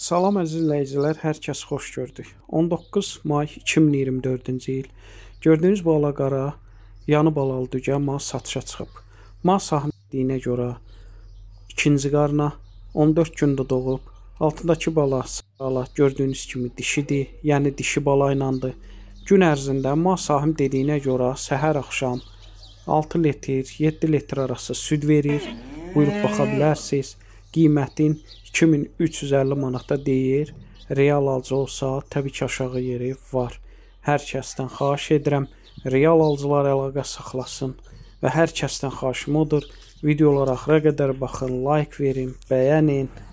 Salam əziz izləyicilər, hər kəs xoş gördük. 19 may 2024-cü il. Gördüyünüz balaqara, yanı balalı dügə mal satışa çıxıb. Mal sahnədiyinə görə ikinci qarna 14 gündə doğub. Altındakı bala sala gördüyünüz kimi dişidir, yəni dişi bala ilədir. Gün ərzində mal sahim dediyinə görə səhər axşam 6 litr, 7 litr arası süd verir. Buyurub baxa bilərsiniz qiymətin 2350 manata deyir. Real alıcı olsa, təbii ki, aşağı yeri var. Hər kəsdən xahiş edirəm, real alıcılar əlaqə saxlasın və hər kəsdən xahişim odur, videolara axıra qədər baxın, like verin, bəyənin.